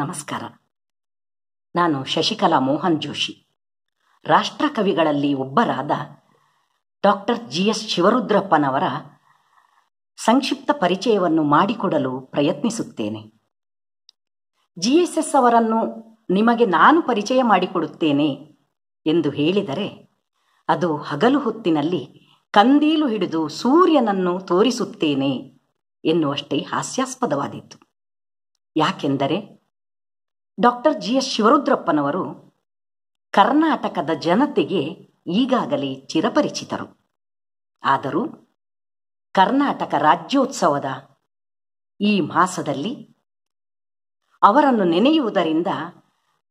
ನಮಸ್ಕಾರ ನಾನು ಶಶಿಕಲಾ ಮೋಹನ್ ಜೋಶಿ ರಾಷ್ಟ್ರಕವಿಗಳಲ್ಲಿ ಒಬ್ಬರಾದ ಡಾಕ್ಟರ್ ಜಿ ಎಸ್ ಶಿವರುದ್ರಪ್ಪನವರ ಸಂಕ್ಷಿಪ್ತ ಪರಿಚಯವನ್ನು ಮಾಡಿಕೊಡಲು ಪ್ರಯತ್ನಿಸುತ್ತೇನೆ ಜಿ ಎಸ್ ಎಸ್ ಅವರನ್ನು ನಿಮಗೆ ನಾನು ಪರಿಚಯ ಮಾಡಿಕೊಡುತ್ತೇನೆ ಎಂದು ಹೇಳಿದರೆ ಅದು ಹಗಲು ಹೊತ್ತಿನಲ್ಲಿ ಕಂದೀಲು ಹಿಡಿದು ಸೂರ್ಯನನ್ನು ತೋರಿಸುತ್ತೇನೆ ಎನ್ನುವಷ್ಟೇ ಹಾಸ್ಯಾಸ್ಪದವಾದೀತು ಯಾಕೆಂದರೆ ಡಾಕ್ಟರ್ ಜಿ ಎಸ್ ಶಿವರುದ್ರಪ್ಪನವರು ಕರ್ನಾಟಕದ ಜನತೆಗೆ ಈಗಾಗಲೇ ಚಿರಪರಿಚಿತರು ಆದರೂ ಕರ್ನಾಟಕ ರಾಜ್ಯೋತ್ಸವದ ಈ ಮಾಸದಲ್ಲಿ ಅವರನ್ನು ನೆನೆಯುವುದರಿಂದ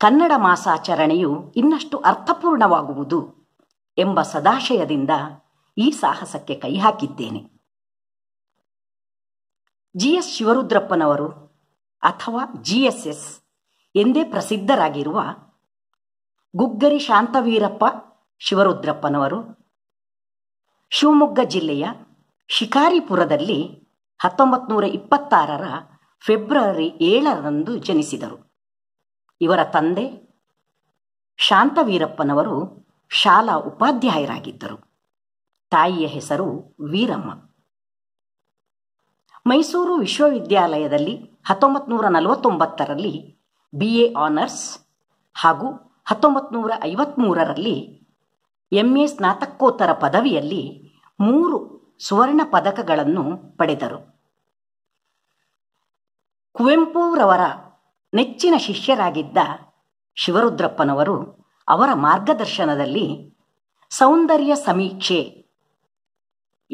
ಕನ್ನಡ ಮಾಸಾಚರಣೆಯು ಇನ್ನಷ್ಟು ಅರ್ಥಪೂರ್ಣವಾಗುವುದು ಎಂಬ ಸದಾಶಯದಿಂದ ಈ ಸಾಹಸಕ್ಕೆ ಕೈ ಹಾಕಿದ್ದೇನೆ ಜಿ ಎಸ್ ಶಿವರುದ್ರಪ್ಪನವರು ಅಥವಾ ಜಿ ಎಸ್ ಎಸ್ ಎಂದೇ ಪ್ರಸಿದ್ಧರಾಗಿರುವ ಗುಗ್ಗರಿ ಶಾಂತವೀರಪ್ಪ ಶಿವರುದ್ರಪ್ಪನವರು ಶಿವಮೊಗ್ಗ ಜಿಲ್ಲೆಯ ಶಿಕಾರಿಪುರದಲ್ಲಿ ಹತ್ತೊಂಬತ್ತು ನೂರ ಇಪ್ಪತ್ತಾರರ ಫೆಬ್ರವರಿ ಏಳರಂದು ಜನಿಸಿದರು ಇವರ ತಂದೆ ಶಾಂತವೀರಪ್ಪನವರು ಶಾಲಾ ಉಪಾಧ್ಯಾಯರಾಗಿದ್ದರು ತಾಯಿಯ ಹೆಸರು ವೀರಮ್ಮ ಮೈಸೂರು ವಿಶ್ವವಿದ್ಯಾಲಯದಲ್ಲಿ ಹತ್ತೊಂಬತ್ತು ನೂರ ನಲವತ್ತೊಂಬತ್ತರಲ್ಲಿ ಬಿ ಎ ಆನರ್ಸ್ ಹಾಗೂ ಹತ್ತೊಂಬತ್ತು ನೂರ ಐವತ್ಮೂರರಲ್ಲಿ ಎಂ ಎ ಸ್ನಾತಕೋತ್ತರ ಪದವಿಯಲ್ಲಿ ಮೂರು ಸುವರ್ಣ ಪದಕಗಳನ್ನು ಪಡೆದರು ಕುವೆಂಪುರವರ ನೆಚ್ಚಿನ ಶಿಷ್ಯರಾಗಿದ್ದ ಶಿವರುದ್ರಪ್ಪನವರು ಅವರ ಮಾರ್ಗದರ್ಶನದಲ್ಲಿ ಸೌಂದರ್ಯ ಸಮೀಕ್ಷೆ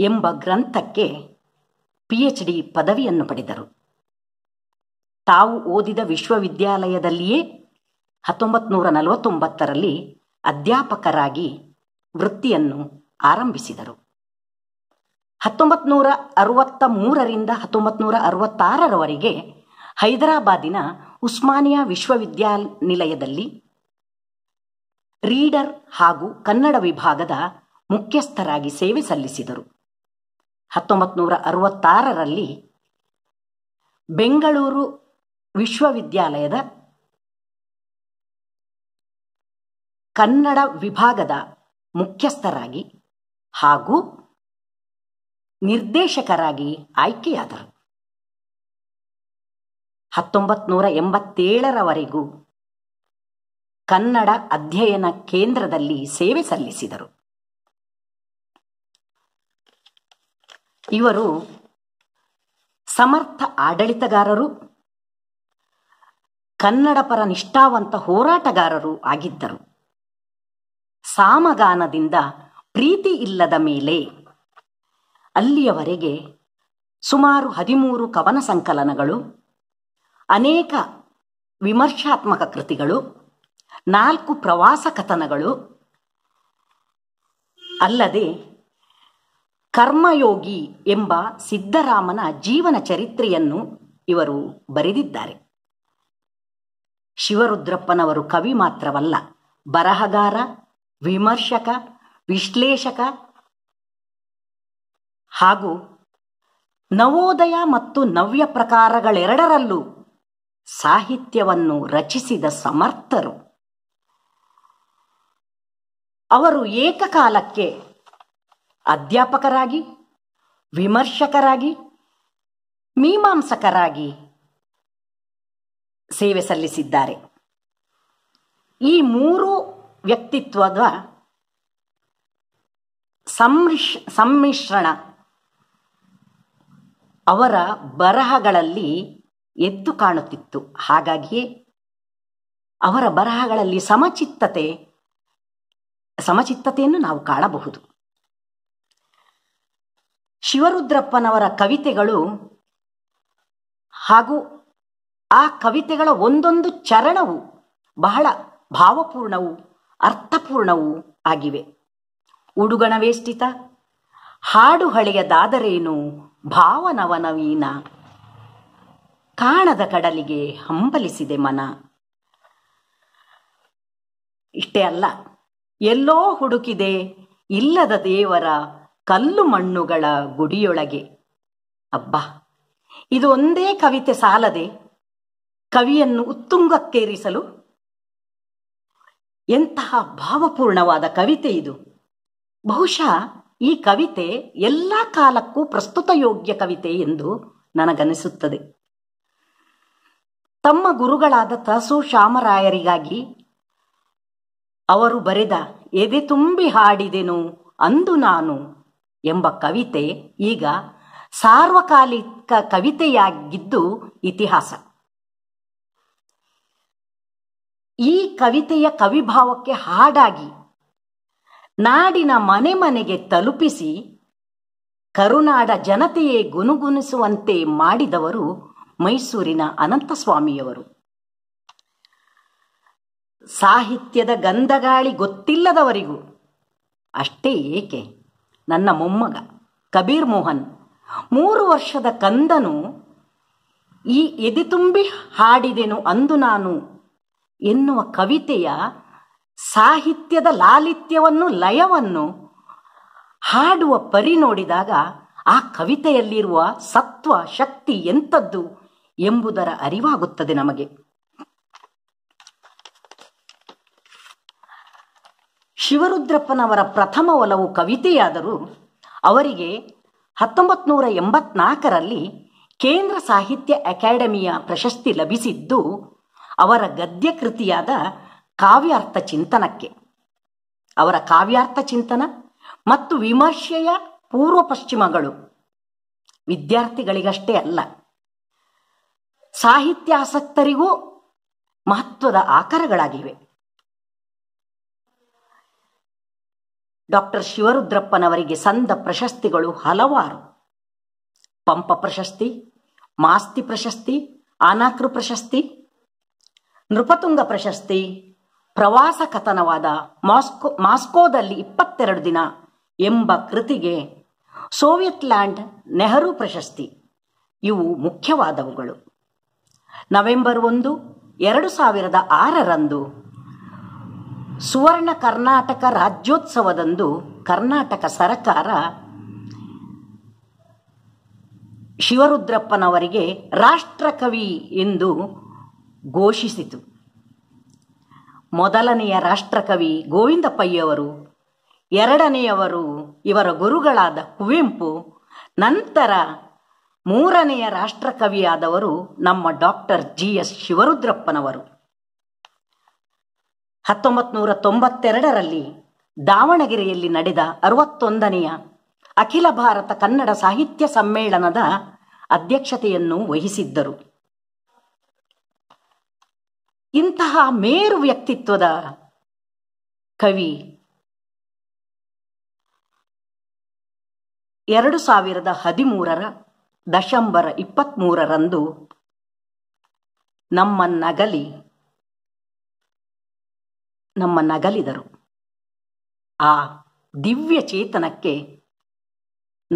ಎಂಬ ಗ್ರಂಥಕ್ಕೆ ಪಿ ಎಚ್ ಡಿ ಪದವಿಯನ್ನು ಪಡೆದರು ತಾವು ಓದಿದ ವಿಶ್ವವಿದ್ಯಾಲಯದಲ್ಲಿಯೇ ಹತ್ತೊಂಬತ್ತು ನೂರ ನಲವತ್ತೊಂಬತ್ತರಲ್ಲಿ ಅಧ್ಯಾಪಕರಾಗಿ ವೃತ್ತಿಯನ್ನು ಆರಂಭಿಸಿದರು ಹತ್ತೊಂಬತ್ತು ನೂರ ಅರವತ್ತ ಮೂರರಿಂದ ಹತ್ತೊಂಬತ್ತು ನೂರ ಅರವತ್ತಾರರವರೆಗೆ ಹೈದರಾಬಾದಿನ ಉಸ್ಮಾನಿಯಾ ವಿಶ್ವವಿದ್ಯಾನಿಲಯದಲ್ಲಿ ರೀಡರ್ ಹಾಗೂ ಕನ್ನಡ ವಿಭಾಗದ ಮುಖ್ಯಸ್ಥರಾಗಿ ಸೇವೆ ಸಲ್ಲಿಸಿದರು ಹತ್ತೊಂಬತ್ತು ನೂರ ಅರವತ್ತಾರರಲ್ಲಿ ಬೆಂಗಳೂರು ವಿಶ್ವವಿದ್ಯಾಲಯದ ಕನ್ನಡ ವಿಭಾಗದ ಮುಖ್ಯಸ್ಥರಾಗಿ ಹಾಗೂ ನಿರ್ದೇಶಕರಾಗಿ ಆಯ್ಕೆಯಾದರು ಹತ್ತೊಂಬತ್ತು ನೂರ ಎಂಬತ್ತೇಳರವರೆಗೂ ಕನ್ನಡ ಅಧ್ಯಯನ ಕೇಂದ್ರದಲ್ಲಿ ಸೇವೆ ಸಲ್ಲಿಸಿದರು ಇವರು ಸಮರ್ಥ ಆಡಳಿತಗಾರರು ಕನ್ನಡ ಪರ ನಿಷ್ಠಾವಂತ ಹೋರಾಟಗಾರರು ಆಗಿದ್ದರು ಸಾಮಗಾನದಿಂದ ಪ್ರೀತಿ ಇಲ್ಲದ ಮೇಲೆ ಅಲ್ಲಿಯವರೆಗೆ ಸುಮಾರು ಹದಿಮೂರು ಕವನ ಸಂಕಲನಗಳು ಅನೇಕ ವಿಮರ್ಶಾತ್ಮಕ ಕೃತಿಗಳು ನಾಲ್ಕು ಪ್ರವಾಸ ಕಥನಗಳು ಅಲ್ಲದೆ ಕರ್ಮಯೋಗಿ ಎಂಬ ಸಿದ್ದರಾಮನ ಜೀವನ ಚರಿತ್ರೆಯನ್ನು ಇವರು ಬರೆದಿದ್ದಾರೆ ಶಿವರುದ್ರಪ್ಪನವರು ಕವಿ ಮಾತ್ರವಲ್ಲ ಬರಹಗಾರ ವಿಮರ್ಶಕ ವಿಶ್ಲೇಷಕ ಹಾಗೂ ನವೋದಯ ಮತ್ತು ನವ್ಯ ಪ್ರಕಾರಗಳೆರಡರಲ್ಲೂ ಸಾಹಿತ್ಯವನ್ನು ರಚಿಸಿದ ಸಮರ್ಥರು ಅವರು ಏಕಕಾಲಕ್ಕೆ ಅಧ್ಯಾಪಕರಾಗಿ ವಿಮರ್ಶಕರಾಗಿ ಮೀಮಾಂಸಕರಾಗಿ ಸೇವೆ ಸಲ್ಲಿಸಿದ್ದಾರೆ ಈ ಮೂರು ವ್ಯಕ್ತಿತ್ವದ ಸಮ್ಮಿಶ್ ಸಮ್ಮಿಶ್ರಣ ಅವರ ಬರಹಗಳಲ್ಲಿ ಎದ್ದು ಕಾಣುತ್ತಿತ್ತು ಹಾಗಾಗಿಯೇ ಅವರ ಬರಹಗಳಲ್ಲಿ ಸಮಚಿತ್ತತೆ ಸಮಚಿತ್ತತೆಯನ್ನು ನಾವು ಕಾಣಬಹುದು ಶಿವರುದ್ರಪ್ಪನವರ ಕವಿತೆಗಳು ಹಾಗೂ ಆ ಕವಿತೆಗಳ ಒಂದೊಂದು ಚರಣವು ಬಹಳ ಭಾವಪೂರ್ಣವು ಅರ್ಥಪೂರ್ಣವೂ ಆಗಿವೆ ಉಡುಗಣವೇಷ್ಟಿತ ಹಾಡು ಹಳೆಯದಾದರೇನು ಭಾವನವನವೀನ ಕಾಣದ ಕಡಲಿಗೆ ಹಂಬಲಿಸಿದೆ ಮನ ಇಷ್ಟೇ ಅಲ್ಲ ಎಲ್ಲೋ ಹುಡುಕಿದೆ ಇಲ್ಲದ ದೇವರ ಕಲ್ಲು ಮಣ್ಣುಗಳ ಗುಡಿಯೊಳಗೆ ಅಬ್ಬಾ ಒಂದೇ ಕವಿತೆ ಸಾಲದೆ ಕವಿಯನ್ನು ಉತ್ತುಂಗಕ್ಕೇರಿಸಲು ಎಂತಹ ಭಾವಪೂರ್ಣವಾದ ಕವಿತೆ ಇದು ಬಹುಶಃ ಈ ಕವಿತೆ ಎಲ್ಲ ಕಾಲಕ್ಕೂ ಪ್ರಸ್ತುತ ಯೋಗ್ಯ ಕವಿತೆ ಎಂದು ನನಗನಿಸುತ್ತದೆ ತಮ್ಮ ಗುರುಗಳಾದ ತಸು ಶ್ಯಾಮರಾಯರಿಗಾಗಿ ಅವರು ಬರೆದ ಎದೆ ತುಂಬಿ ಹಾಡಿದೆನು ಅಂದು ನಾನು ಎಂಬ ಕವಿತೆ ಈಗ ಸಾರ್ವಕಾಲಿಕ ಕವಿತೆಯಾಗಿದ್ದು ಇತಿಹಾಸ ಈ ಕವಿತೆಯ ಕವಿಭಾವಕ್ಕೆ ಹಾಡಾಗಿ ನಾಡಿನ ಮನೆ ಮನೆಗೆ ತಲುಪಿಸಿ ಕರುನಾಡ ಜನತೆಯೇ ಗುನುಗುನಿಸುವಂತೆ ಮಾಡಿದವರು ಮೈಸೂರಿನ ಅನಂತಸ್ವಾಮಿಯವರು ಸಾಹಿತ್ಯದ ಗಂಧಗಾಳಿ ಗೊತ್ತಿಲ್ಲದವರಿಗೂ ಅಷ್ಟೇ ಏಕೆ ನನ್ನ ಮೊಮ್ಮಗ ಕಬೀರ್ ಮೋಹನ್ ಮೂರು ವರ್ಷದ ಕಂದನು ಈ ಎದೆ ತುಂಬಿ ಹಾಡಿದೆನು ಅಂದು ನಾನು ಎನ್ನುವ ಕವಿತೆಯ ಸಾಹಿತ್ಯದ ಲಾಲಿತ್ಯವನ್ನು ಲಯವನ್ನು ಹಾಡುವ ಪರಿ ನೋಡಿದಾಗ ಆ ಕವಿತೆಯಲ್ಲಿರುವ ಸತ್ವ ಶಕ್ತಿ ಎಂಥದ್ದು ಎಂಬುದರ ಅರಿವಾಗುತ್ತದೆ ನಮಗೆ ಶಿವರುದ್ರಪ್ಪನವರ ಪ್ರಥಮ ಒಲವು ಕವಿತೆಯಾದರೂ ಅವರಿಗೆ ಹತ್ತೊಂಬತ್ತು ನೂರ ಎಂಬತ್ನಾಲ್ಕರಲ್ಲಿ ಕೇಂದ್ರ ಸಾಹಿತ್ಯ ಅಕಾಡೆಮಿಯ ಪ್ರಶಸ್ತಿ ಲಭಿಸಿದ್ದು ಅವರ ಗದ್ಯ ಕೃತಿಯಾದ ಕಾವ್ಯಾರ್ಥ ಚಿಂತನಕ್ಕೆ ಅವರ ಕಾವ್ಯಾರ್ಥ ಚಿಂತನ ಮತ್ತು ವಿಮರ್ಶೆಯ ಪೂರ್ವ ಪಶ್ಚಿಮಗಳು ವಿದ್ಯಾರ್ಥಿಗಳಿಗಷ್ಟೇ ಅಲ್ಲ ಸಾಹಿತ್ಯ ಆಸಕ್ತರಿಗೂ ಮಹತ್ವದ ಆಕಾರಗಳಾಗಿವೆ ಡಾಕ್ಟರ್ ಶಿವರುದ್ರಪ್ಪನವರಿಗೆ ಸಂದ ಪ್ರಶಸ್ತಿಗಳು ಹಲವಾರು ಪಂಪ ಪ್ರಶಸ್ತಿ ಮಾಸ್ತಿ ಪ್ರಶಸ್ತಿ ಆನಾಕೃ ಪ್ರಶಸ್ತಿ ನೃಪತುಂಗ ಪ್ರಶಸ್ತಿ ಪ್ರವಾಸ ಕಥನವಾದ ಮಾಸ್ಕೋ ಮಾಸ್ಕೋದಲ್ಲಿ ಇಪ್ಪತ್ತೆರಡು ದಿನ ಎಂಬ ಕೃತಿಗೆ ಸೋವಿಯತ್ ಲ್ಯಾಂಡ್ ನೆಹರು ಪ್ರಶಸ್ತಿ ಇವು ಮುಖ್ಯವಾದವುಗಳು ನವೆಂಬರ್ ಒಂದು ಎರಡು ಸಾವಿರದ ಆರರಂದು ಸುವರ್ಣ ಕರ್ನಾಟಕ ರಾಜ್ಯೋತ್ಸವದಂದು ಕರ್ನಾಟಕ ಸರ್ಕಾರ ಶಿವರುದ್ರಪ್ಪನವರಿಗೆ ರಾಷ್ಟ್ರಕವಿ ಎಂದು ಘೋಷಿಸಿತು ಮೊದಲನೆಯ ರಾಷ್ಟ್ರಕವಿ ಗೋವಿಂದಪ್ಪಯ್ಯವರು ಎರಡನೆಯವರು ಇವರ ಗುರುಗಳಾದ ಕುವೆಂಪು ನಂತರ ಮೂರನೆಯ ರಾಷ್ಟ್ರಕವಿಯಾದವರು ನಮ್ಮ ಡಾಕ್ಟರ್ ಜಿ ಎಸ್ ಶಿವರುದ್ರಪ್ಪನವರು ಹತ್ತೊಂಬತ್ತು ನೂರ ತೊಂಬತ್ತೆರಡರಲ್ಲಿ ದಾವಣಗೆರೆಯಲ್ಲಿ ನಡೆದ ಅರವತ್ತೊಂದನೆಯ ಅಖಿಲ ಭಾರತ ಕನ್ನಡ ಸಾಹಿತ್ಯ ಸಮ್ಮೇಳನದ ಅಧ್ಯಕ್ಷತೆಯನ್ನು ವಹಿಸಿದ್ದರು ಇಂತಹ ಮೇರು ವ್ಯಕ್ತಿತ್ವದ ಕವಿ ಎರಡು ಸಾವಿರದ ಹದಿಮೂರರ ದಶಂಬರ ನಮ್ಮ ನಗಲಿ ನಮ್ಮ ನಗಲಿದರು. ಆ ದಿವ್ಯ ಚೇತನಕ್ಕೆ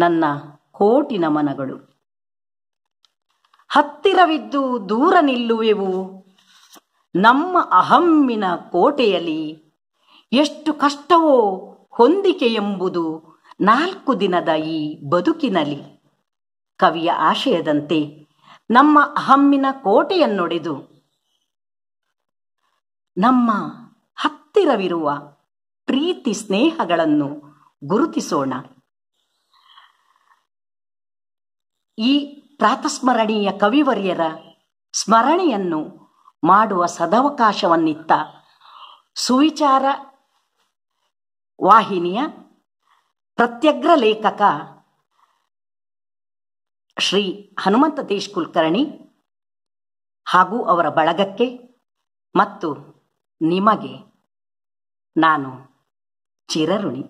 ನನ್ನ ಕೋಟಿ ನಮನಗಳು ಹತ್ತಿರವಿದ್ದು ದೂರ ನಿಲ್ಲುವೆವು ನಮ್ಮ ಅಹಮ್ಮಿನ ಕೋಟೆಯಲ್ಲಿ ಎಷ್ಟು ಕಷ್ಟವೋ ಹೊಂದಿಕೆ ಎಂಬುದು ನಾಲ್ಕು ದಿನದ ಈ ಬದುಕಿನಲ್ಲಿ ಕವಿಯ ಆಶಯದಂತೆ ನಮ್ಮ ಅಹಮ್ಮಿನ ಕೋಟೆಯನ್ನೊಡೆದು ನಮ್ಮ ಹತ್ತಿರವಿರುವ ಪ್ರೀತಿ ಸ್ನೇಹಗಳನ್ನು ಗುರುತಿಸೋಣ ಈ ಪ್ರಾತಸ್ಮರಣೀಯ ಕವಿವರ್ಯರ ಸ್ಮರಣೆಯನ್ನು ಮಾಡುವ ಸದವಕಾಶವನ್ನಿತ್ತ ಸುವಿಚಾರ ವಾಹಿನಿಯ ಪ್ರತ್ಯಗ್ರ ಲೇಖಕ ಶ್ರೀ ಹನುಮಂತ ದೇಶ್ ಕುಲಕರ್ಣಿ ಹಾಗೂ ಅವರ ಬಳಗಕ್ಕೆ ಮತ್ತು ನಿಮಗೆ ನಾನು ಚಿರಋಣಿ